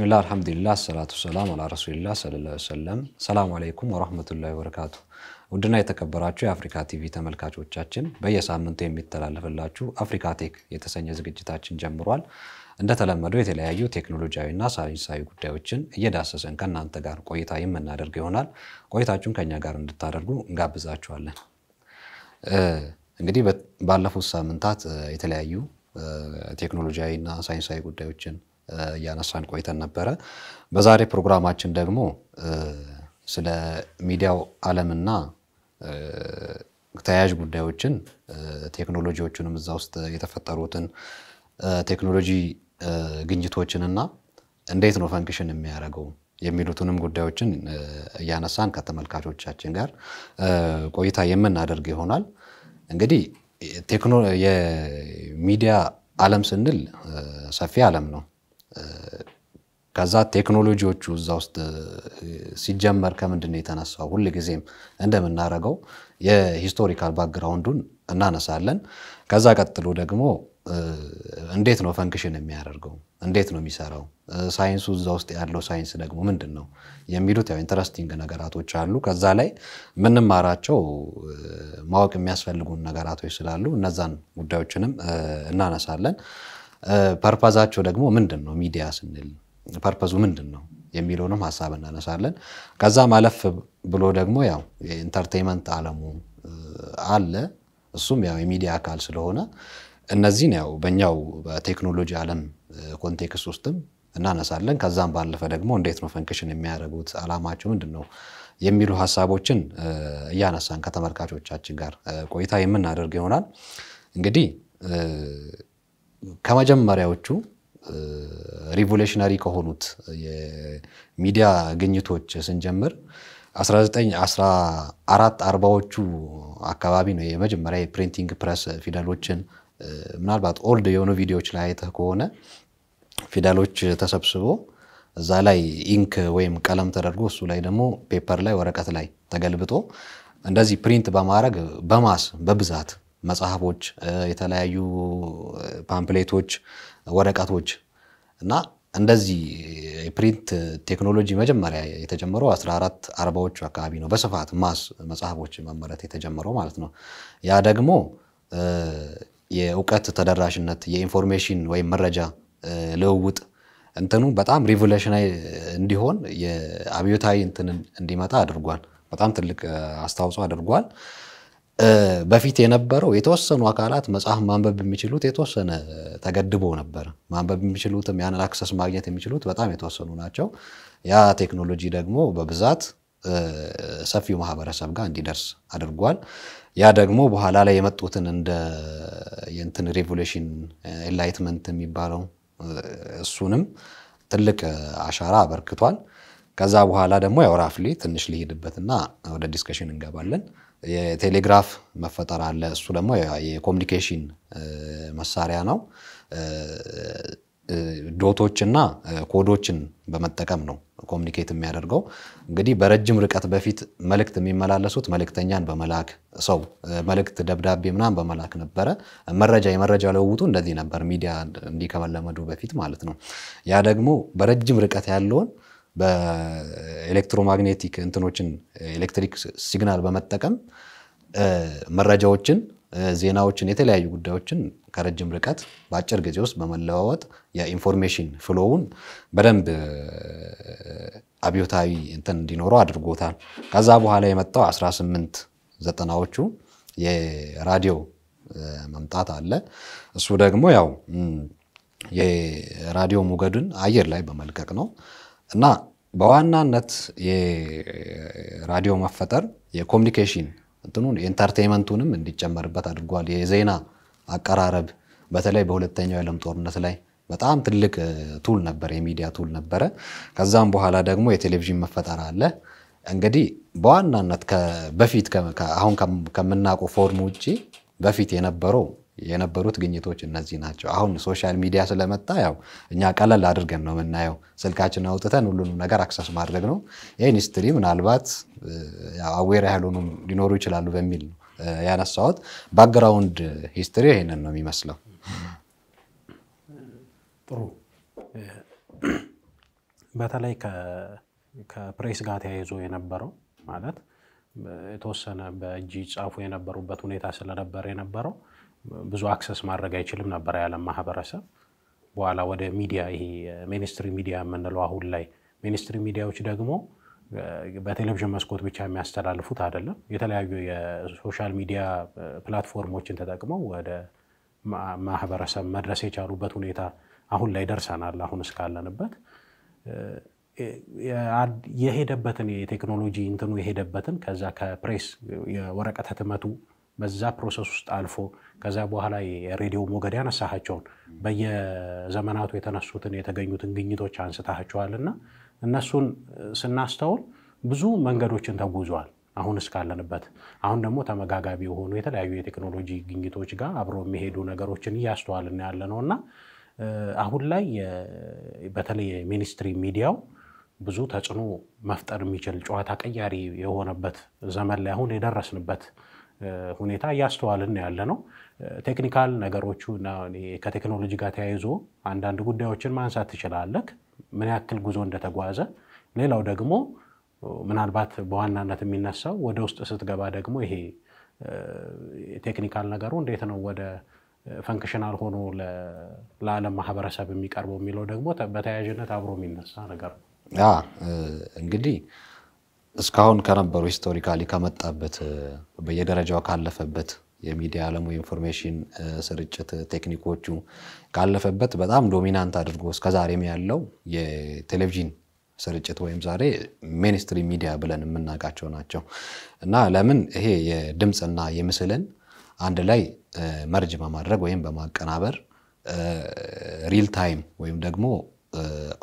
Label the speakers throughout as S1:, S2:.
S1: ብስሚላ አልሐምዱሊላ አሰላቱ ሰላም አላ ረሱሊላ ሰለላ ሰለም ሰላሙ አለይኩም ወረህመቱላ ወበረካቱ። ውድና የተከበራችሁ የአፍሪካ ቲቪ ተመልካቾቻችን በየሳምንቱ የሚተላለፍላችሁ አፍሪካ ቴክ የተሰኘ ዝግጅታችን ጀምሯል። እንደተለመደው የተለያዩ ቴክኖሎጂያዊና ሳይንሳዊ ጉዳዮችን እየዳሰሰን ከእናንተ ጋር ቆይታ የምናደርግ ይሆናል። ቆይታችሁን ከኛ ጋር እንድታደርጉ እንጋብዛችኋለን። እንግዲህ ባለፉት ሳምንታት የተለያዩ ቴክኖሎጂያዊና ሳይንሳዊ ጉዳዮችን እያነሳን ቆይተን ነበረ። በዛሬ ፕሮግራማችን ደግሞ ስለ ሚዲያው ዓለምና ተያያዥ ጉዳዮችን ቴክኖሎጂዎቹንም እዛ ውስጥ የተፈጠሩትን ቴክኖሎጂ ግኝቶችንና እንዴት ነው ፈንክሽን የሚያደርገው የሚሉትንም ጉዳዮችን እያነሳን ከተመልካቾቻችን ጋር ቆይታ የምናደርግ ይሆናል። እንግዲህ የሚዲያ ዓለም ስንል ሰፊ ዓለም ነው። ከዛ ቴክኖሎጂዎቹ እዛ ውስጥ ሲጀመር ከምንድን ነው የተነሳው? ሁል ጊዜም እንደምናደርገው የሂስቶሪካል ባክግራውንዱን እናነሳለን። ከዛ ቀጥሎ ደግሞ እንዴት ነው ፈንክሽን የሚያደርገው፣ እንዴት ነው የሚሰራው፣ ሳይንሱ እዛ ውስጥ ያለው ሳይንስ ደግሞ ምንድን ነው የሚሉት ያው ኢንተረስቲንግ ነገራቶች አሉ። ከዛ ላይ ምንማራቸው ማወቅ የሚያስፈልጉን ነገራቶች ስላሉ እነዛን ጉዳዮችንም እናነሳለን። ፐርፐዛቸው ደግሞ ምንድን ነው ሚዲያ ስንል ፐርፐዙ ምንድን ነው የሚለውንም ሀሳብ እናነሳለን። ከዛ ማለፍ ብሎ ደግሞ ያው የኢንተርቴንመንት አለሙ አለ። እሱም ያው የሚዲያ አካል ስለሆነ እነዚህን ያው በኛው በቴክኖሎጂ አለም ኮንቴክስት ውስጥም እናነሳለን። ከዛም ባለፈ ደግሞ እንዴት ነው ፈንክሽን የሚያደርጉት አላማቸው ምንድን ነው የሚሉ ሀሳቦችን እያነሳን ከተመልካቾቻችን ጋር ቆይታ የምናደርግ ይሆናል እንግዲህ ከመጀመሪያዎቹ ሪቮሉሽነሪ ከሆኑት የሚዲያ ግኝቶች ስንጀምር 1914 አርባዎቹ አካባቢ ነው የመጀመሪያ የፕሪንቲንግ ፕረስ ፊደሎችን ምናልባት ኦልድ የሆኑ ቪዲዮዎች ላይ አይተህ ከሆነ ፊደሎች ተሰብስቦ እዛ ላይ ኢንክ ወይም ቀለም ተደርጎ እሱ ላይ ደግሞ ፔፐር ላይ ወረቀት ላይ ተገልብጦ እንደዚህ ፕሪንት በማድረግ በማስ በብዛት መጽሐፎች፣ የተለያዩ ፓምፕሌቶች፣ ወረቀቶች እና እንደዚህ የፕሪንት ቴክኖሎጂ መጀመሪያ የተጀመረው 14 አርባዎቹ አካባቢ ነው። በስፋት ማስ መጽሐፎች መመረት የተጀመረው ማለት ነው። ያ ደግሞ የእውቀት ተደራሽነት የኢንፎርሜሽን ወይም መረጃ ልውውጥ እንትኑ በጣም ሪቮሉሽናዊ እንዲሆን የአብዮታዊ እንትንን እንዲመጣ አድርጓል። በጣም ትልቅ አስተዋጽኦ አድርጓል። በፊት የነበረው የተወሰኑ አካላት መጽሐፍ ማንበብ የሚችሉት የተወሰነ ተገድቦ ነበር። ማንበብ የሚችሉትም ያንን አክሰስ ማግኘት የሚችሉት በጣም የተወሰኑ ናቸው። ያ ቴክኖሎጂ ደግሞ በብዛት ሰፊው ማህበረሰብ ጋር እንዲደርስ አድርጓል። ያ ደግሞ በኋላ ላይ የመጡትን እንደ የእንትን ሬቮሉሽን ኤንላይትመንት የሚባለው እሱንም ትልቅ አሻራ አበርክቷል። ከዛ በኋላ ደግሞ ያው ራፍሊ ትንሽ ሊሄድበትና ወደ ዲስከሽን እንገባለን። የቴሌግራፍ መፈጠር አለ። እሱ ደግሞ የኮሚኒኬሽን መሳሪያ ነው። ዶቶች እና ኮዶችን በመጠቀም ነው ኮሚኒኬት የሚያደርገው። እንግዲህ በረጅም ርቀት በፊት መልእክት የሚመላለሱት መልእክተኛን በመላክ ሰው መልእክት፣ ደብዳቤ ምናምን በመላክ ነበረ። መረጃ የመረጃ ልውውጡ እንደዚህ ነበር፣ ሚዲያ እንዲህ ከመለመዱ በፊት ማለት ነው። ያ ደግሞ በረጅም ርቀት ያለውን በኤሌክትሮማግኔቲክ እንትኖችን ኤሌክትሪክ ሲግናል በመጠቀም መረጃዎችን፣ ዜናዎችን፣ የተለያዩ ጉዳዮችን ከረጅም ርቀት በአጭር ጊዜ ውስጥ በመለዋወጥ የኢንፎርሜሽን ፍሎውን በደንብ አብዮታዊ እንትን እንዲኖረው አድርጎታል። ከዛ በኋላ የመጣው 18 ዘጠናዎቹ የራዲዮ መምጣት አለ። እሱ ደግሞ ያው የራዲዮ ሞገድን አየር ላይ በመልቀቅ ነው እና በዋናነት የራዲዮ መፈጠር የኮሚኒኬሽን እንትኑን የኢንተርቴንመንቱንም እንዲጨመርበት አድርጓል። የዜና አቀራረብ በተለይ በሁለተኛው የዓለም ጦርነት ላይ በጣም ትልቅ ቱል ነበረ፣ የሚዲያ ቱል ነበረ። ከዛም በኋላ ደግሞ የቴሌቪዥን መፈጠር አለ። እንግዲህ በዋናነት በፊት አሁን ከምናውቀው ፎርም ውጭ በፊት የነበረው የነበሩት ግኝቶች እነዚህ ናቸው። አሁን ሶሻል ሚዲያ ስለመጣ ያው እኛ ቀለል አድርገን ነው የምናየው። ስልካችን አውጥተን ሁሉንም ነገር አክሰስ ማድረግ ነው። ይህን ሂስትሪ ምናልባት አዌር ያልሆኑም ሊኖሩ ይችላሉ በሚል ያነሳውት ያነሳሁት። ባክግራውንድ ሂስትሪ ይህንን ነው የሚመስለው።
S2: ጥሩ በተለይ ከፕሬስ ጋር ተያይዞ የነበረው ማለት የተወሰነ በእጅ ጻፉ የነበሩበት ሁኔታ ስለነበር የነበረው ብዙ አክሰስ ማድረግ አይችልም ነበር የዓለም ማህበረሰብ። በኋላ ወደ ሚዲያ ይሄ ሚኒስትሪ ሚዲያ የምንለው አሁን ላይ ሚኒስትሪ ሚዲያዎች ደግሞ በቴሌቪዥን መስኮት ብቻ የሚያስተላልፉት አይደለም። የተለያዩ የሶሻል ሚዲያ ፕላትፎርሞችን ተጠቅመው ወደ ማህበረሰብ መድረስ የቻሉበት ሁኔታ አሁን ላይ ደርሰናል። አሁን እስካለንበት የሄደበትን የቴክኖሎጂ እንትኑ የሄደበትን ከዛ ከፕሬስ የወረቀት ህትመቱ በዛ ፕሮሰስ ውስጥ አልፎ ከዛ በኋላ የሬዲዮ ሞገድ ያነሳቸውን በየዘመናቱ የተነሱትን የተገኙትን ግኝቶች አንስታቸዋልና እነሱን ስናስተውል ብዙ መንገዶችን ተጉዟል። አሁን እስካለንበት አሁን ደግሞ ተመጋጋቢ የሆኑ የተለያዩ የቴክኖሎጂ ግኝቶች ጋር አብሮ የሚሄዱ ነገሮችን እያስተዋልን ያለ ነው እና አሁን ላይ በተለይ የሚኒስትሪ ሚዲያው ብዙ ተጽዕኖ መፍጠር የሚችል ጨዋታ ቀያሪ የሆነበት ዘመን ላይ አሁን የደረስንበት ሁኔታ እያስተዋልን ያለ ነው። ቴክኒካል ነገሮቹ ከቴክኖሎጂ ጋር ተያይዞ አንዳንድ ጉዳዮችን ማንሳት ትችላለህ፣ ምን ያክል ጉዞ እንደተጓዘ። ሌላው ደግሞ ምናልባት በዋናነት የሚነሳው ወደ ውስጥ ስትገባ ደግሞ ይሄ ቴክኒካል ነገሩ እንዴት ነው ወደ ፈንክሽናል ሆኖ ለዓለም ማህበረሰብ የሚቀርበው የሚለው ደግሞ በተያያዥነት አብሮ የሚነሳ ነገር ነው
S1: እንግዲህ እስካሁን ከነበሩ ሂስቶሪካሊ ከመጣበት በየደረጃው ካለፈበት የሚዲያ ዓለሙ ኢንፎርሜሽን ስርጭት ቴክኒኮቹ ካለፈበት በጣም ዶሚናንት አድርጎ እስከዛሬም ያለው የቴሌቪዥን ስርጭት ወይም ዛሬ ሜንስትሪ ሚዲያ ብለን የምናውቃቸው ናቸው እና ለምን ይሄ የድምፅና የምስልን አንድ ላይ መርጅ በማድረግ ወይም በማቀናበር ሪል ታይም ወይም ደግሞ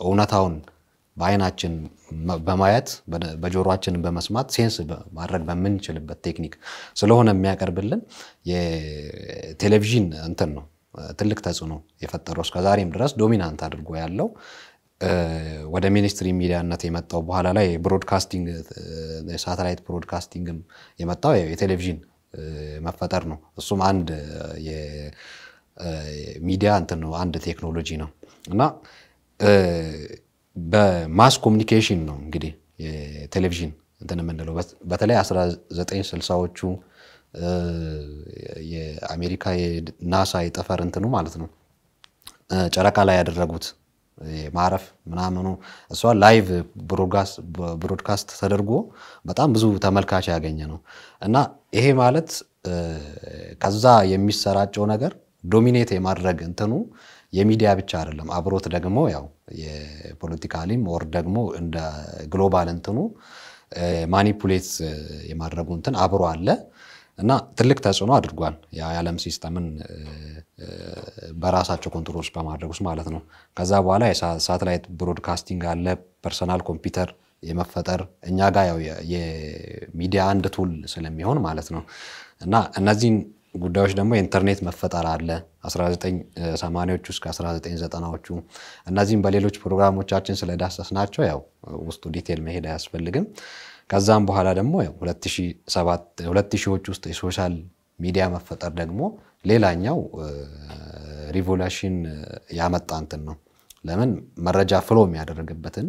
S1: እውነታውን በአይናችን በማየት በጆሮችን በመስማት ሴንስ ማድረግ በምንችልበት ቴክኒክ ስለሆነ የሚያቀርብልን የቴሌቪዥን እንትን ነው ትልቅ ተጽዕኖ የፈጠረው እስከዛሬም ድረስ ዶሚናንት አድርጎ ያለው ወደ ሚኒስትሪ ሚዲያነት የመጣው በኋላ ላይ ብሮድካስቲንግ ሳተላይት ብሮድካስቲንግም የመጣው የቴሌቪዥን መፈጠር ነው። እሱም አንድ የሚዲያ እንትን ነው፣ አንድ ቴክኖሎጂ ነው እና በማስ ኮሚኒኬሽን ነው እንግዲህ የቴሌቪዥን እንትን የምንለው በተለይ 1960ዎቹ የአሜሪካ የናሳ የጠፈር እንትኑ ማለት ነው ጨረቃ ላይ ያደረጉት ማረፍ ምናምኑ እሷ ላይቭ ብሮድካስት ተደርጎ በጣም ብዙ ተመልካች ያገኘ ነው እና ይሄ ማለት ከዛ የሚሰራጨው ነገር ዶሚኔት የማድረግ እንትኑ የሚዲያ ብቻ አይደለም። አብሮት ደግሞ ያው የፖለቲካሊም ወር ደግሞ እንደ ግሎባል እንትኑ ማኒፑሌት የማድረጉ እንትን አብሮ አለ እና ትልቅ ተጽዕኖ አድርጓል የዓለም ሲስተምን በራሳቸው ኮንትሮል ውስጥ በማድረግ ውስጥ ማለት ነው። ከዛ በኋላ የሳተላይት ብሮድካስቲንግ አለ፣ ፐርሰናል ኮምፒውተር የመፈጠር እኛ ጋር ያው የሚዲያ አንድ ቱል ስለሚሆን ማለት ነው እና እነዚህን ጉዳዮች ደግሞ የኢንተርኔት መፈጠር አለ 1980ዎቹ እስከ 1990ዎቹ። እነዚህም በሌሎች ፕሮግራሞቻችን ስለዳሰስ ናቸው ያው ውስጡ ዲቴል መሄድ አያስፈልግም። ከዛም በኋላ ደግሞ 2000ዎች ውስጥ የሶሻል ሚዲያ መፈጠር ደግሞ ሌላኛው ሪቮሉሽን ያመጣ እንትን ነው። ለምን መረጃ ፍሎ የሚያደርግበትን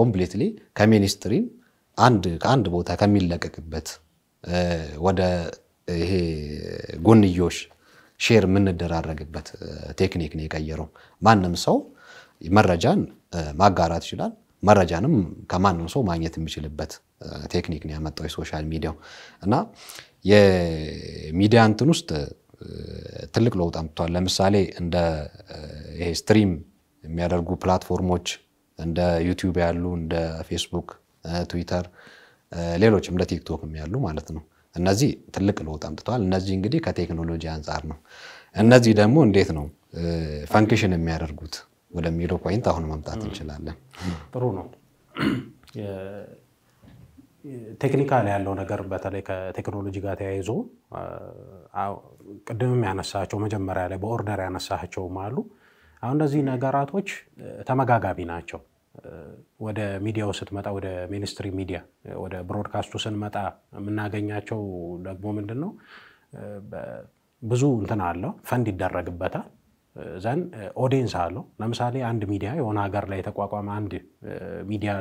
S1: ኮምፕሊትሊ ከሚኒስትሪም አንድ ከአንድ ቦታ ከሚለቀቅበት ወደ ይሄ ጎንዮሽ ሼር የምንደራረግበት ቴክኒክ ነው የቀየረው። ማንም ሰው መረጃን ማጋራት ይችላል። መረጃንም ከማንም ሰው ማግኘት የሚችልበት ቴክኒክ ነው ያመጣው የሶሻል ሚዲያው እና የሚዲያ እንትን ውስጥ ትልቅ ለውጥ አምጥቷል። ለምሳሌ እንደ ይሄ ስትሪም የሚያደርጉ ፕላትፎርሞች እንደ ዩቲዩብ ያሉ እንደ ፌስቡክ፣ ትዊተር፣ ሌሎችም እንደ ቲክቶክም ያሉ ማለት ነው እነዚህ ትልቅ ለውጥ አምጥተዋል። እነዚህ እንግዲህ ከቴክኖሎጂ አንጻር ነው። እነዚህ ደግሞ እንዴት ነው ፈንክሽን የሚያደርጉት ወደሚለው ፖይንት አሁን መምጣት እንችላለን።
S2: ጥሩ ነው። ቴክኒካል ያለው ነገር በተለይ ከቴክኖሎጂ ጋር ተያይዞ ቅድምም ያነሳቸው መጀመሪያ ላይ በኦርደር ያነሳቸውም አሉ። አሁን እነዚህ ነገራቶች ተመጋጋቢ ናቸው። ወደ ሚዲያው ስትመጣ ወደ ሚኒስትሪ ሚዲያ ወደ ብሮድካስቱ ስንመጣ የምናገኛቸው ደግሞ ምንድን ነው ብዙ እንትን አለው፣ ፈንድ ይደረግበታል ዘን ኦዲየንስ አለው። ለምሳሌ አንድ ሚዲያ የሆነ ሀገር ላይ የተቋቋመ አንድ ሚዲያ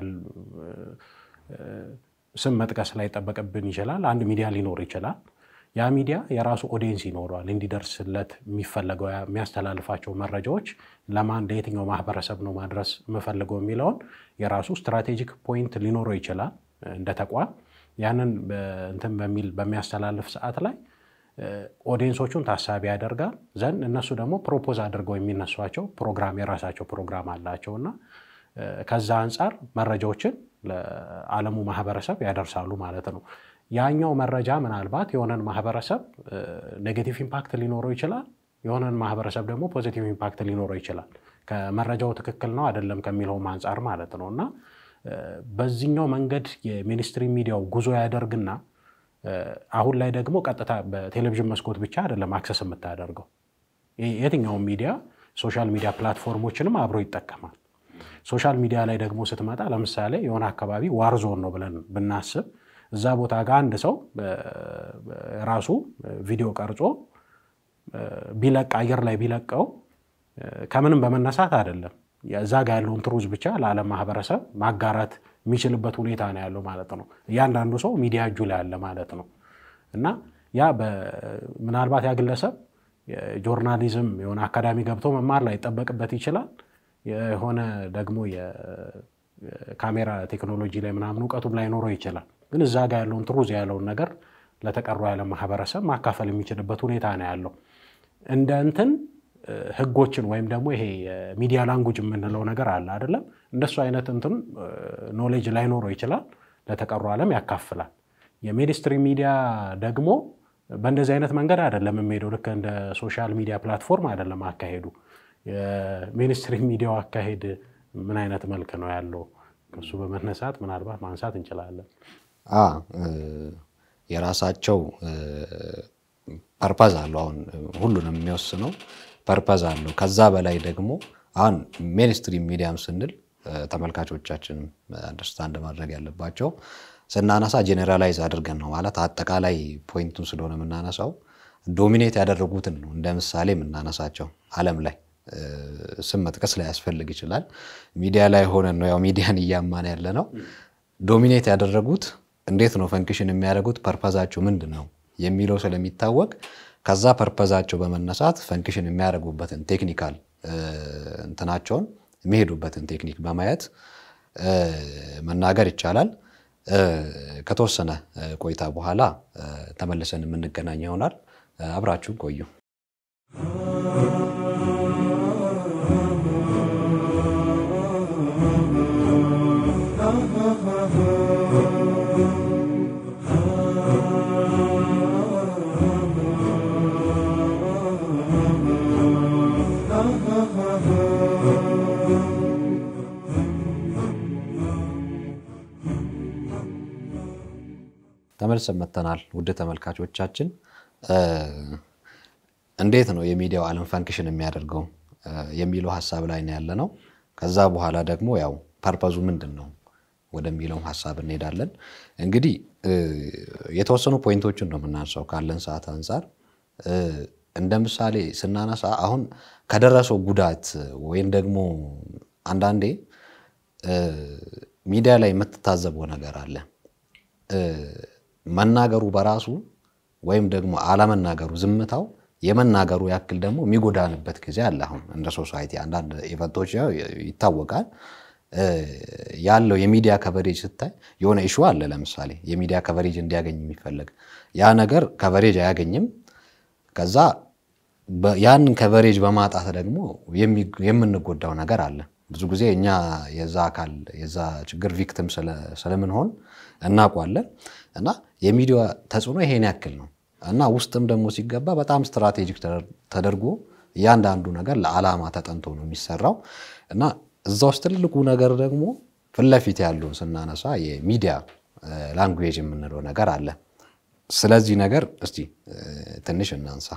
S2: ስም መጥቀስ ላይ ጠበቅብን ይችላል። አንድ ሚዲያ ሊኖር ይችላል። ያ ሚዲያ የራሱ ኦዲየንስ ይኖረዋል። እንዲደርስለት የሚፈለገው የሚያስተላልፋቸው መረጃዎች ለማን ለየትኛው ማህበረሰብ ነው ማድረስ የምፈልገው የሚለውን የራሱ ስትራቴጂክ ፖይንት ሊኖረው ይችላል እንደ ተቋም። ያንን እንትን በሚል በሚያስተላልፍ ሰዓት ላይ ኦዲየንሶቹን ታሳቢ ያደርጋል ዘንድ እነሱ ደግሞ ፕሮፖዝ አድርገው የሚነሷቸው ፕሮግራም የራሳቸው ፕሮግራም አላቸው እና ከዛ አንጻር መረጃዎችን ለዓለሙ ማህበረሰብ ያደርሳሉ ማለት ነው። ያኛው መረጃ ምናልባት የሆነን ማህበረሰብ ኔጌቲቭ ኢምፓክት ሊኖረው ይችላል፣ የሆነን ማህበረሰብ ደግሞ ፖዚቲቭ ኢምፓክት ሊኖረው ይችላል። ከመረጃው ትክክል ነው አይደለም ከሚለውም አንጻር ማለት ነው እና በዚህኛው መንገድ የሚኒስትሪ ሚዲያው ጉዞ ያደርግና አሁን ላይ ደግሞ ቀጥታ በቴሌቪዥን መስኮት ብቻ አይደለም አክሰስ የምታደርገው። የትኛውም ሚዲያ ሶሻል ሚዲያ ፕላትፎርሞችንም አብሮ ይጠቀማል። ሶሻል ሚዲያ ላይ ደግሞ ስትመጣ ለምሳሌ የሆነ አካባቢ ዋርዞን ነው ብለን ብናስብ እዛ ቦታ ጋር አንድ ሰው ራሱ ቪዲዮ ቀርጾ ቢለቅ አየር ላይ ቢለቀው ከምንም በመነሳት አይደለም እዛ ጋር ያለውን ትሩዝ ብቻ ለዓለም ማህበረሰብ ማጋራት የሚችልበት ሁኔታ ነው ያለው ማለት ነው። እያንዳንዱ ሰው ሚዲያ እጁ ላይ አለ ማለት ነው እና ያ ምናልባት ያ ግለሰብ ጆርናሊዝም የሆነ አካዳሚ ገብቶ መማር ላይ ይጠበቅበት ይችላል። የሆነ ደግሞ የካሜራ ቴክኖሎጂ ላይ ምናምን እውቀቱም ላይኖረው ይችላል። ግን እዛ ጋር ያለውን ትሩዝ ያለውን ነገር ለተቀሩ ያለ ማህበረሰብ ማካፈል የሚችልበት ሁኔታ ነው ያለው። እንደ እንትን ህጎችን ወይም ደግሞ ይሄ ሚዲያ ላንጉጅ የምንለው ነገር አለ አይደለም። እንደሱ አይነት እንትን ኖሌጅ ላይኖረው ይችላል፣ ለተቀሩ ዓለም ያካፍላል። የሜዲስትሪ ሚዲያ ደግሞ በእንደዚህ አይነት መንገድ አይደለም የሚሄደው። ልክ እንደ ሶሻል ሚዲያ ፕላትፎርም አይደለም አካሄዱ። የሚኒስትሪ ሚዲያው አካሄድ ምን አይነት መልክ ነው ያለው? እሱ በመነሳት ምናልባት ማንሳት እንችላለን።
S1: አ የራሳቸው ፐርፐዝ አለው። አሁን ሁሉንም የሚወስነው ፐርፐዝ አለው። ከዛ በላይ ደግሞ አሁን ሜንስትሪም ሚዲያም ስንል ተመልካቾቻችንም አንደርስታንድ ማድረግ ያለባቸው ስናነሳ ጄኔራላይዝ አድርገን ነው ማለት አጠቃላይ ፖይንቱን ስለሆነ የምናነሳው ዶሚኔት ያደረጉትን ነው እንደ ምሳሌ የምናነሳቸው ዓለም ላይ ስም መጥቀስ ላያስፈልግ ይችላል። ሚዲያ ላይ ሆነን ነው ያው ሚዲያን እያማን ያለ ነው። ዶሚኔት ያደረጉት እንዴት ነው ፈንክሽን የሚያደርጉት ፐርፐዛቸው ምንድን ነው የሚለው ስለሚታወቅ ከዛ ፐርፐዛቸው በመነሳት ፈንክሽን የሚያደርጉበትን ቴክኒካል እንትናቸውን የሚሄዱበትን ቴክኒክ በማየት መናገር ይቻላል። ከተወሰነ ቆይታ በኋላ ተመልሰን የምንገናኝ ይሆናል። አብራችሁን ቆዩ። ተመልሰን መተናል። ውድ ተመልካቾቻችን እንዴት ነው የሚዲያው ዓለም ፈንክሽን የሚያደርገው የሚለው ሀሳብ ላይ ያለ ነው። ከዛ በኋላ ደግሞ ያው ፐርፐዙ ምንድን ነው ወደሚለው ሀሳብ እንሄዳለን። እንግዲህ የተወሰኑ ፖይንቶችን ነው የምናንሳው ካለን ሰዓት አንጻር እንደ ምሳሌ ስናነሳ አሁን ከደረሰው ጉዳት ወይም ደግሞ አንዳንዴ ሚዲያ ላይ የምትታዘበው ነገር አለ። መናገሩ በራሱ ወይም ደግሞ አለመናገሩ ዝምታው የመናገሩ ያክል ደግሞ የሚጎዳንበት ጊዜ አለ። አሁን እንደ ሶሳይቲ አንዳንድ ኢቨንቶች ይታወቃል ያለው የሚዲያ ከቨሬጅ ስታይ የሆነ ኢሹ አለ። ለምሳሌ የሚዲያ ከቨሬጅ እንዲያገኝ የሚፈለግ ያ ነገር ከቨሬጅ አያገኝም። ከዛ ያንን ከቨሬጅ በማጣት ደግሞ የምንጎዳው ነገር አለ። ብዙ ጊዜ እኛ የዛ አካል የዛ ችግር ቪክቲም ስለምንሆን እናውቋለን። እና የሚዲያ ተጽዕኖ ይሄን ያክል ነው እና ውስጥም ደግሞ ሲገባ በጣም ስትራቴጂክ ተደርጎ እያንዳንዱ ነገር ለዓላማ ተጠንቶ ነው የሚሰራው እና እዛ ውስጥ ትልቁ ነገር ደግሞ ፊት ለፊት ያለውን ስናነሳ የሚዲያ ላንጉዌጅ የምንለው ነገር አለ። ስለዚህ ነገር እስቲ ትንሽ እናንሳ።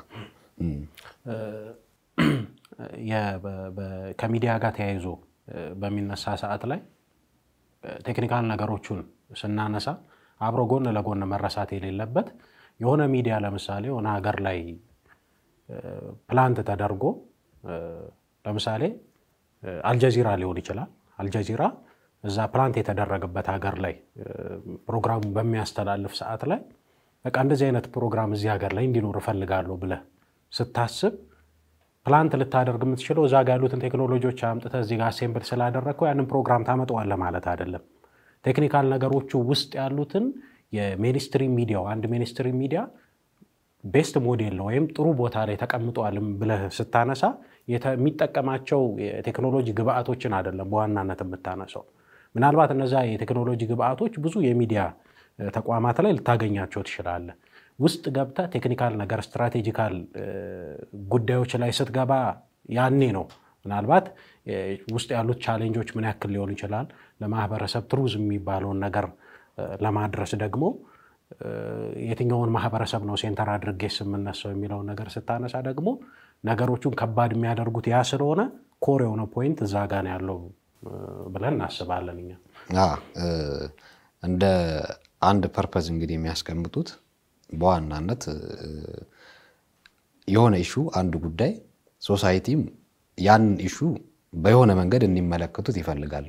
S2: ከሚዲያ ጋር ተያይዞ በሚነሳ ሰዓት ላይ ቴክኒካል ነገሮቹን ስናነሳ አብሮ ጎን ለጎን መረሳት የሌለበት የሆነ ሚዲያ ለምሳሌ የሆነ ሀገር ላይ ፕላንት ተደርጎ ለምሳሌ አልጀዚራ ሊሆን ይችላል። አልጀዚራ እዛ ፕላንት የተደረገበት ሀገር ላይ ፕሮግራሙ በሚያስተላልፍ ሰዓት ላይ በቃ እንደዚህ አይነት ፕሮግራም እዚህ ሀገር ላይ እንዲኖር እፈልጋለሁ ብለህ ስታስብ ፕላንት ልታደርግ የምትችለው እዛ ጋ ያሉትን ቴክኖሎጂዎች አምጥተህ እዚህ ጋር አሴምብል ስላደረግከው ያንን ፕሮግራም ታመጣዋለህ ማለት አይደለም። ቴክኒካል ነገሮቹ ውስጥ ያሉትን የሚኒስትሪ ሚዲያው አንድ ሚኒስትሪ ሚዲያ ቤስት ሞዴል ነው ወይም ጥሩ ቦታ ላይ ተቀምጠዋልም ብለህ ስታነሳ የሚጠቀማቸው የቴክኖሎጂ ግብአቶችን አይደለም በዋናነት የምታነሳው። ምናልባት እነዛ የቴክኖሎጂ ግብአቶች ብዙ የሚዲያ ተቋማት ላይ ልታገኛቸው ትችላለህ። ውስጥ ገብተ ቴክኒካል ነገር ስትራቴጂካል ጉዳዮች ላይ ስትገባ ያኔ ነው ምናልባት ውስጥ ያሉት ቻሌንጆች ምን ያክል ሊሆን ይችላል፣ ለማህበረሰብ ትሩዝ የሚባለውን ነገር ለማድረስ ደግሞ የትኛውን ማህበረሰብ ነው ሴንተር አድርጌስ የምነሳው የሚለውን ነገር ስታነሳ ደግሞ ነገሮቹን ከባድ የሚያደርጉት ያ ስለሆነ ኮር የሆነ ፖይንት እዛ ጋ ነው ያለው ብለን እናስባለን። እኛ
S1: እንደ አንድ ፐርፐዝ እንግዲህ የሚያስቀምጡት በዋናነት የሆነ ኢሹ አንድ ጉዳይ ሶሳይቲም ያን ኢሹ በሆነ መንገድ እንዲመለከቱት ይፈልጋል።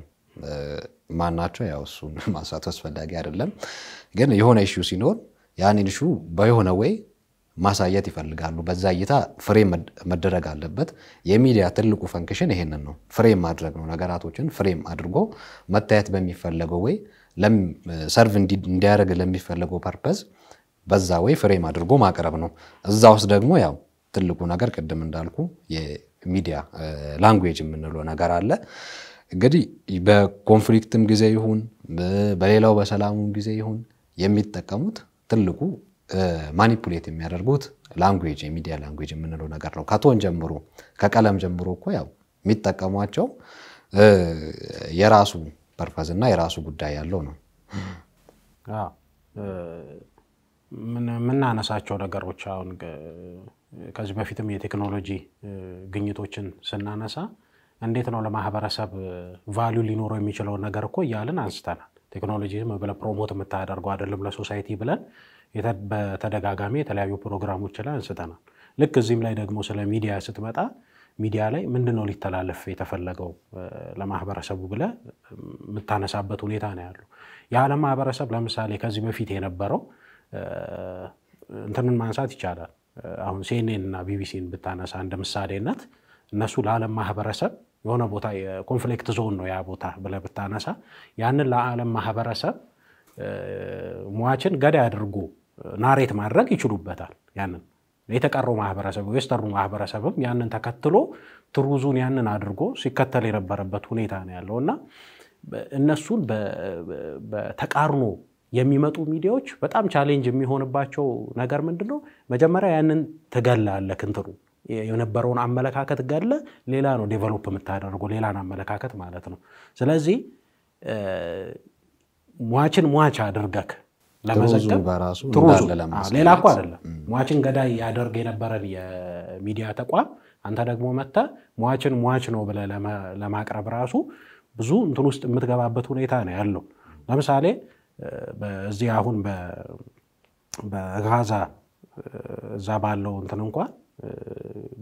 S1: ማናቸው ያው እሱን ማንሳቱ አስፈላጊ አይደለም፣ ግን የሆነ ኢሹ ሲኖር ያንን ኢሹ በሆነ ወይ ማሳየት ይፈልጋሉ። በዛ እይታ ፍሬም መደረግ አለበት። የሚዲያ ትልቁ ፈንክሽን ይሄንን ነው፣ ፍሬም ማድረግ ነው። ነገራቶችን ፍሬም አድርጎ መታየት በሚፈለገው ወይ ሰርቭ እንዲያደርግ ለሚፈለገው ፐርፐዝ በዛ ወይ ፍሬም አድርጎ ማቅረብ ነው። እዛ ውስጥ ደግሞ ያው ትልቁ ነገር ቅድም እንዳልኩ ሚዲያ ላንጉዌጅ የምንለው ነገር አለ። እንግዲህ በኮንፍሊክትም ጊዜ ይሁን በሌላው በሰላሙም ጊዜ ይሁን የሚጠቀሙት ትልቁ ማኒፑሌት የሚያደርጉት ላንጉዌጅ የሚዲያ ላንጉዌጅ የምንለው ነገር ነው። ከቶን ጀምሮ ከቀለም ጀምሮ እኮ ያው የሚጠቀሟቸው የራሱ ፐርፐዝ እና የራሱ ጉዳይ ያለው ነው።
S2: የምናነሳቸው ነገሮች አሁን ከዚህ በፊትም የቴክኖሎጂ ግኝቶችን ስናነሳ እንዴት ነው ለማህበረሰብ ቫሊዩ ሊኖረው የሚችለውን ነገር እኮ እያልን አንስተናል። ቴክኖሎጂ ብለህ ፕሮሞት የምታደርገው አይደለም ለሶሳይቲ ብለን በተደጋጋሚ የተለያዩ ፕሮግራሞች ላይ አንስተናል። ልክ እዚህም ላይ ደግሞ ስለ ሚዲያ ስትመጣ ሚዲያ ላይ ምንድን ነው ሊተላለፍ የተፈለገው ለማህበረሰቡ ብለህ የምታነሳበት ሁኔታ ነው ያሉ የዓለም ማህበረሰብ ለምሳሌ ከዚህ በፊት የነበረው እንትንን ማንሳት ይቻላል። አሁን ሲኤንኤን እና ቢቢሲን ብታነሳ እንደ ምሳሌነት እነሱ ለዓለም ማህበረሰብ የሆነ ቦታ የኮንፍሊክት ዞን ነው ያ ቦታ ብለህ ብታነሳ ያንን ለዓለም ማህበረሰብ ሟችን ገዳይ አድርጎ ናሬት ማድረግ ይችሉበታል። ያንን የተቀረው ማህበረሰብ የዌስተርኑ ማህበረሰብም ያንን ተከትሎ ትሩዙን ያንን አድርጎ ሲከተል የነበረበት ሁኔታ ነው ያለው እና እነሱን በተቃርኖ የሚመጡ ሚዲያዎች በጣም ቻሌንጅ የሚሆንባቸው ነገር ምንድን ነው? መጀመሪያ ያንን ትገላለህ እንትኑ የነበረውን አመለካከት ገለ ሌላ ነው ዴቨሎፕ የምታደርገው ሌላን አመለካከት ማለት ነው። ስለዚህ ሟችን ሟች አድርገክ
S1: ለመዘገብ ሌላ እኮ አይደለም።
S2: ሟችን ገዳይ ያደርግ የነበረን የሚዲያ ተቋም አንተ ደግሞ መተ ሟችን ሟች ነው ብለህ ለማቅረብ ራሱ ብዙ እንትን ውስጥ የምትገባበት ሁኔታ ነው ያለው። ለምሳሌ በዚህ አሁን በጋዛ እዛ ባለው እንትን እንኳን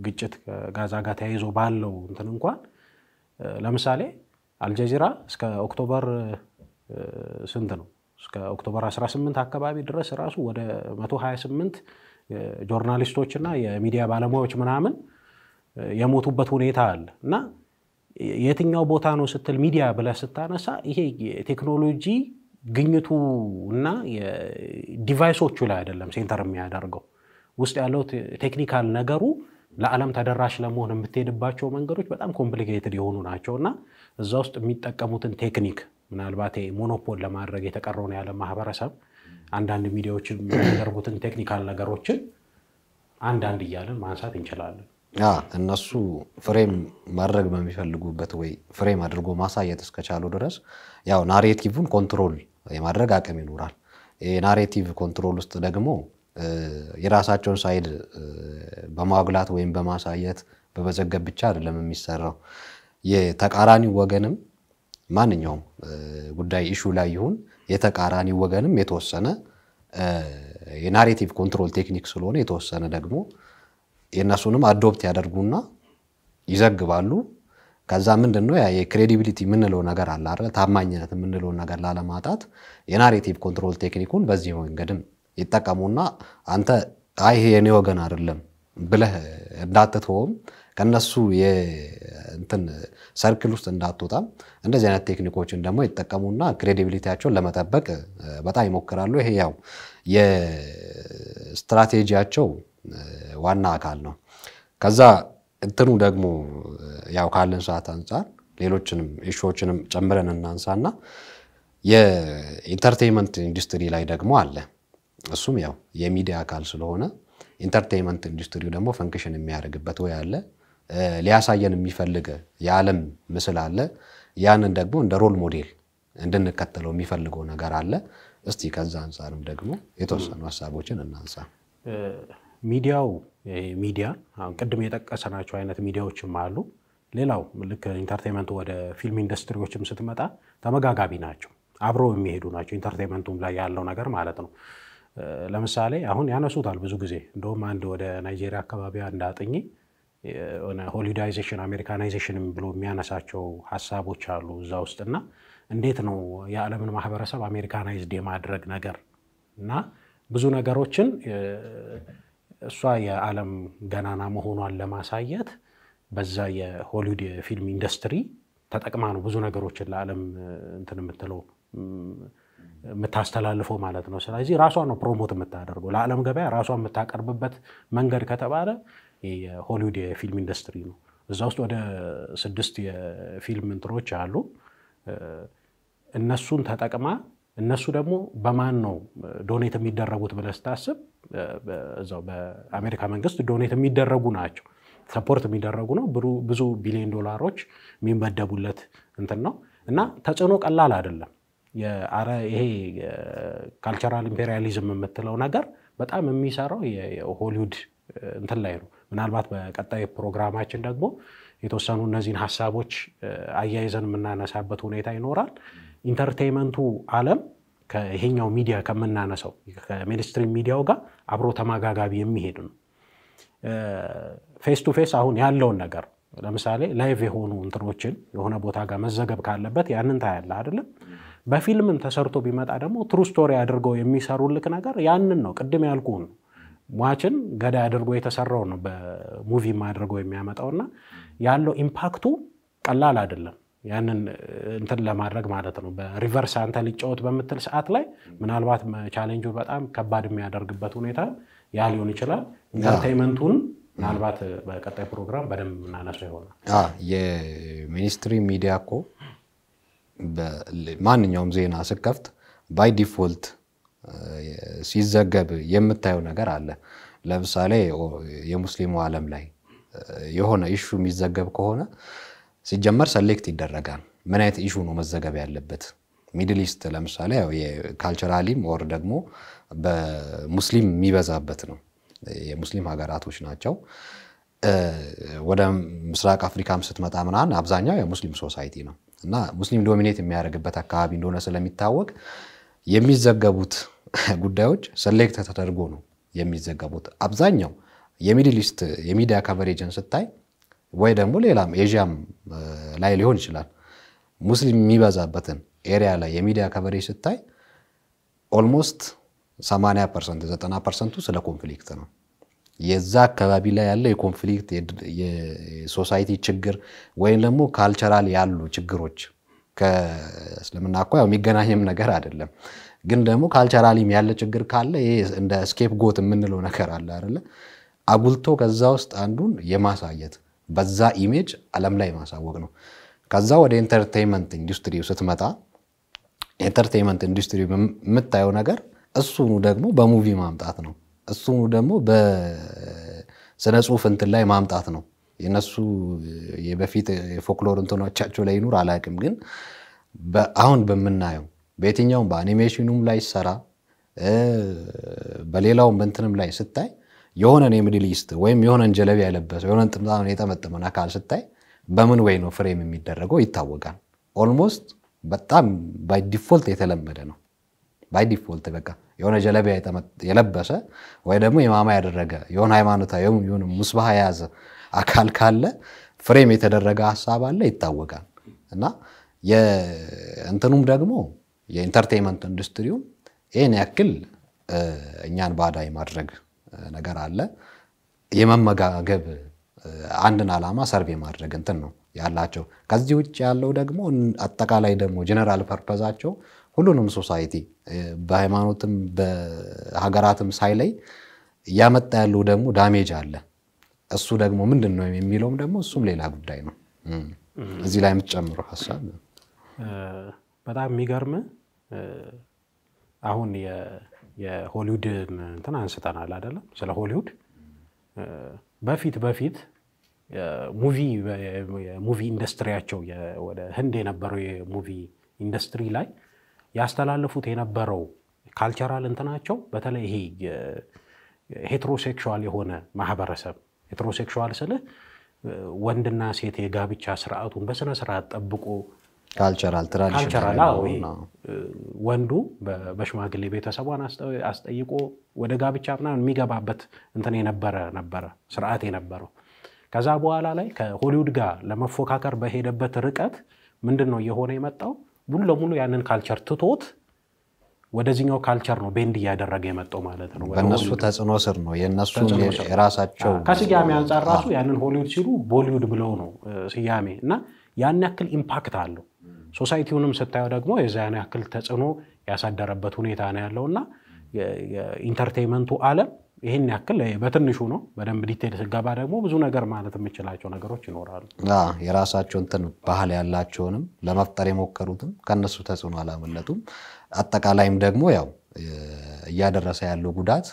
S2: ግጭት ከጋዛ ጋር ተያይዞ ባለው እንትን እንኳን ለምሳሌ አልጀዚራ እስከ ኦክቶበር ስንት ነው እስከ ኦክቶበር 18 አካባቢ ድረስ ራሱ ወደ 128 ጆርናሊስቶችና የሚዲያ ባለሙያዎች ምናምን የሞቱበት ሁኔታ አለ እና የትኛው ቦታ ነው ስትል ሚዲያ ብለህ ስታነሳ ይሄ ቴክኖሎጂ ግኝቱ እና ዲቫይሶቹ ላይ አይደለም ሴንተር የሚያደርገው ውስጥ ያለው ቴክኒካል ነገሩ ለዓለም ተደራሽ ለመሆን የምትሄድባቸው መንገዶች በጣም ኮምፕሊኬትድ የሆኑ ናቸው እና እዛ ውስጥ የሚጠቀሙትን ቴክኒክ ምናልባት ሞኖፖል ለማድረግ የተቀረውን ያለ ማህበረሰብ አንዳንድ ሚዲያዎች የሚያደርጉትን ቴክኒካል ነገሮችን አንዳንድ እያለን ማንሳት እንችላለን።
S1: እነሱ ፍሬም ማድረግ በሚፈልጉበት ወይ ፍሬም አድርጎ ማሳየት እስከቻሉ ድረስ ያው ናሬቲቭን ኮንትሮል የማድረግ አቅም ይኖራል። የናሬቲቭ ኮንትሮል ውስጥ ደግሞ የራሳቸውን ሳይድ በማጉላት ወይም በማሳየት በመዘገብ ብቻ አይደለም የሚሰራው። የተቃራኒ ወገንም ማንኛውም ጉዳይ ኢሹ ላይ ይሁን የተቃራኒ ወገንም የተወሰነ የናሬቲቭ ኮንትሮል ቴክኒክ ስለሆነ የተወሰነ ደግሞ የእነሱንም አዶፕት ያደርጉና ይዘግባሉ። ከዛ ምንድን ነው የክሬዲቢሊቲ የምንለው ነገር አለ አይደል? ታማኝነት የምንለው ነገር ላለማጣት የናሬቲቭ ኮንትሮል ቴክኒኩን በዚህ መንገድም ይጠቀሙና አንተ አይ ይሄ የኔ ወገን አይደለም ብለህ እንዳትተውም ከነሱ እንትን ሰርክል ውስጥ እንዳትወጣም እንደዚህ አይነት ቴክኒኮችን ደግሞ ይጠቀሙና ክሬዲቢሊቲያቸውን ለመጠበቅ በጣም ይሞክራሉ። ይሄ ያው የስትራቴጂያቸው ዋና አካል ነው። ከዛ እንትኑ ደግሞ ያው ካለን ሰዓት አንጻር ሌሎችንም ኢሹዎችንም ጨምረን እናንሳና የኢንተርቴንመንት ኢንዱስትሪ ላይ ደግሞ አለ። እሱም ያው የሚዲያ አካል ስለሆነ ኢንተርቴንመንት ኢንዱስትሪው ደግሞ ፈንክሽን የሚያደርግበት ወይ አለ ሊያሳየን የሚፈልግ የዓለም ምስል አለ። ያንን ደግሞ እንደ ሮል ሞዴል እንድንከተለው የሚፈልገው ነገር አለ። እስቲ ከዛ አንጻርም ደግሞ የተወሰኑ ሀሳቦችን እናንሳ። ሚዲያው ሚዲያ ቅድም የጠቀሰናቸው
S2: አይነት ሚዲያዎችም አሉ። ሌላው ልክ ኢንተርቴንመንቱ ወደ ፊልም ኢንዱስትሪዎችም ስትመጣ ተመጋጋቢ ናቸው፣ አብረው የሚሄዱ ናቸው። ኢንተርቴንመንቱም ላይ ያለው ነገር ማለት ነው። ለምሳሌ አሁን ያነሱታል ብዙ ጊዜ እንደውም አንድ ወደ ናይጄሪያ አካባቢ እንዳጥኝ ሆሊዳይዜሽን አሜሪካናይዜሽን ብሎ የሚያነሳቸው ሀሳቦች አሉ እዛ ውስጥ እና እንዴት ነው የዓለምን ማህበረሰብ አሜሪካናይዝድ የማድረግ ነገር እና ብዙ ነገሮችን እሷ የዓለም ገናና መሆኗን ለማሳየት በዛ የሆሊውድ የፊልም ኢንዱስትሪ ተጠቅማ ነው ብዙ ነገሮችን ለዓለም እንትን የምትለው የምታስተላልፈው ማለት ነው። ስለዚህ ራሷ ነው ፕሮሞት የምታደርገው ለዓለም ገበያ ራሷን የምታቀርብበት መንገድ ከተባለ የሆሊውድ የፊልም ኢንዱስትሪ ነው። እዛ ውስጥ ወደ ስድስት የፊልም እንትኖች አሉ። እነሱን ተጠቅማ እነሱ ደግሞ በማን ነው ዶኔት የሚደረጉት ብለህ ስታስብ እዛው በአሜሪካ መንግስት ዶኔት የሚደረጉ ናቸው። ሰፖርት የሚደረጉ ነው። ብዙ ቢሊዮን ዶላሮች የሚመደቡለት እንትን ነው እና ተጽዕኖ ቀላል አይደለም። ይሄ ካልቸራል ኢምፔሪያሊዝም የምትለው ነገር በጣም የሚሰራው የሆሊውድ እንትን ላይ ነው። ምናልባት በቀጣይ ፕሮግራማችን ደግሞ የተወሰኑ እነዚህን ሀሳቦች አያይዘን የምናነሳበት ሁኔታ ይኖራል። ኢንተርቴይመንቱ አለም ከይሄኛው ሚዲያ ከምናነሳው ከሜንስትሪም ሚዲያው ጋር አብሮ ተማጋጋቢ የሚሄድ ነው። ፌስ ቱ ፌስ አሁን ያለውን ነገር ለምሳሌ ላይቭ የሆኑ እንትኖችን የሆነ ቦታ ጋር መዘገብ ካለበት ያንን ታያለ አይደለም። በፊልምም ተሰርቶ ቢመጣ ደግሞ ትሩ ስቶሪ አድርገው የሚሰሩልክ ነገር ያንን ነው። ቅድም ያልኩን ሟችን ገዳይ አድርጎ የተሰራው ነው በሙቪም አድርገው የሚያመጣውና ያለው ኢምፓክቱ ቀላል አይደለም። ያንን እንትን ለማድረግ ማለት ነው። በሪቨርስ አንተ ሊጫወት በምትል ሰዓት ላይ ምናልባት ቻሌንጁ በጣም ከባድ የሚያደርግበት ሁኔታ ያ ሊሆን ይችላል። ኢንተርቴንመንቱን ምናልባት በቀጣይ ፕሮግራም በደንብ ምናነሱ ይሆናል።
S1: የሚኒስትሪ ሚዲያ እኮ ማንኛውም ዜና ስከፍት ባይ ዲፎልት ሲዘገብ የምታየው ነገር አለ። ለምሳሌ የሙስሊሙ ዓለም ላይ የሆነ ኢሹ የሚዘገብ ከሆነ ሲጀመር ሰሌክት ይደረጋል። ምን አይነት ኢሹ ነው መዘገብ ያለበት? ሚድል ኢስት ለምሳሌ የካልቸራሊም ወር ደግሞ በሙስሊም የሚበዛበት ነው። የሙስሊም ሀገራቶች ናቸው። ወደ ምስራቅ አፍሪካም ስትመጣ ምናምን አብዛኛው የሙስሊም ሶሳይቲ ነው እና ሙስሊም ዶሚኔት የሚያደርግበት አካባቢ እንደሆነ ስለሚታወቅ የሚዘገቡት ጉዳዮች ሰሌክት ተደርጎ ነው የሚዘገቡት። አብዛኛው የሚድል ኢስት የሚዲያ ካቨሬጅን ስታይ ወይ ደግሞ ሌላም ኤዥያም ላይ ሊሆን ይችላል። ሙስሊም የሚበዛበትን ኤሪያ ላይ የሚዲያ ከበሬ ስታይ ኦልሞስት 80 ፐርሰንት 90 ፐርሰንቱ ስለ ኮንፍሊክት ነው። የዛ አካባቢ ላይ ያለ የኮንፍሊክት የሶሳይቲ ችግር ወይም ደግሞ ካልቸራል ያሉ ችግሮች ከእስልምና እኮ ያው የሚገናኝም ነገር አይደለም፣ ግን ደግሞ ካልቸራሊም ያለ ችግር ካለ ይሄ እንደ ስኬፕ ጎት የምንለው ነገር አለ አይደለ? አጉልቶ ከዛ ውስጥ አንዱን የማሳየት በዛ ኢሜጅ ዓለም ላይ ማሳወቅ ነው። ከዛ ወደ ኤንተርቴንመንት ኢንዱስትሪ ስትመጣ ኤንተርቴንመንት ኢንዱስትሪ የምታየው ነገር እሱኑ ደግሞ በሙቪ ማምጣት ነው። እሱኑ ደግሞ በስነ ጽሁፍ እንትን ላይ ማምጣት ነው። የነሱ በፊት የፎክሎር እንትኖቻቸው ላይ ይኑር አላውቅም፣ ግን አሁን በምናየው በየትኛውም በአኒሜሽኑም ላይ ሰራ በሌላውም በእንትንም ላይ ስታይ የሆነን የሚድል ኢስት ወይም የሆነን ጀለቢ የለበሰ የሆነን ጥምጣም የጠመጠመን አካል ስታይ በምን ወይ ነው ፍሬም የሚደረገው ይታወቃል። ኦልሞስት በጣም ባይ ዲፎልት የተለመደ ነው። ባይ ዲፎልት በቃ የሆነ ጀለቢያ የለበሰ ወይ ደግሞ የማማ ያደረገ የሆነ ሃይማኖታ የሆነ ሙስባሃ የያዘ አካል ካለ ፍሬም የተደረገ ሀሳብ አለ ይታወቃል። እና የእንትኑም ደግሞ የኢንተርቴንመንት ኢንዱስትሪውም ይህን ያክል እኛን ባዳይ ማድረግ ነገር አለ። የመመጋገብ አንድን ዓላማ ሰርቭ የማድረግ እንትን ነው ያላቸው። ከዚህ ውጭ ያለው ደግሞ አጠቃላይ ደግሞ ጀነራል ፐርፐዛቸው ሁሉንም ሶሳይቲ በሃይማኖትም በሀገራትም ሳይለይ እያመጣ ያለው ደግሞ ዳሜጅ አለ። እሱ ደግሞ ምንድን ነው የሚለውም ደግሞ እሱም ሌላ ጉዳይ ነው። እዚህ ላይ የምትጨምረው ሀሳብ
S2: በጣም የሚገርም አሁን የሆሊውድ እንትን አንስተናል አይደለም? ስለ ሆሊውድ በፊት በፊት ሙቪ ኢንዱስትሪያቸው ወደ ህንድ የነበረው የሙቪ ኢንዱስትሪ ላይ ያስተላለፉት የነበረው ካልቸራል እንትናቸው በተለይ ይሄ ሄትሮሴክሹዋል የሆነ ማህበረሰብ ሄትሮሴክሹዋል ስልህ ወንድና ሴት የጋብቻ ስርዓቱን በስነ ስርዓት ጠብቆ
S1: ካልቸራል ትራዲሽናል uh,
S2: ወንዱ በሽማግሌ ቤተሰቧን አስጠይቆ ወደ ጋብቻ ምናምን የሚገባበት እንትን የነበረ ነበረ ስርዓት የነበረው። ከዛ በኋላ ላይ ከሆሊውድ ጋር ለመፎካከር በሄደበት ርቀት ምንድን ነው እየሆነ የመጣው? ሙሉ ለሙሉ ያንን ካልቸር ትቶት ወደዚኛው ካልቸር ነው ቤንድ እያደረገ የመጣው ማለት ነው። በእነሱ
S1: ተጽዕኖ ስር ነው የእነሱ የራሳቸው ከስያሜ አንጻር ራሱ
S2: ያንን ሆሊውድ ሲሉ ቦሊውድ ብለው ነው uh, ስያሜ እና ያን ያክል ኢምፓክት አለው ሶሳይቲውንም ስታየው ደግሞ የዚያን ያክል ተጽዕኖ ያሳደረበት ሁኔታ ነው እና የኢንተርቴንመንቱ አለም ይህን ያክል በትንሹ ነው። በደንብ ዲቴል ስገባ ደግሞ ብዙ ነገር ማለት የምችላቸው ነገሮች ይኖራሉ።
S1: የራሳቸው እንትን ባህል ያላቸውንም ለመፍጠር የሞከሩትም ከነሱ ተጽዕኖ አላመለጡም። አጠቃላይም ደግሞ ያው እያደረሰ ያለው ጉዳት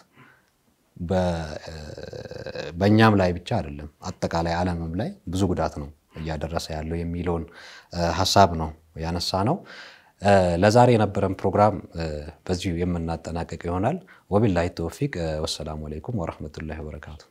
S1: በእኛም ላይ ብቻ አይደለም፣ አጠቃላይ ዓለምም ላይ ብዙ ጉዳት ነው እያደረሰ ያለው የሚለውን ሀሳብ ነው ያነሳ ነው። ለዛሬ የነበረን ፕሮግራም በዚሁ የምናጠናቀቅ ይሆናል። ወቢላሂ ተወፊቅ። ወሰላሙ አለይኩም ወረህመቱላሂ ወበረካቱ።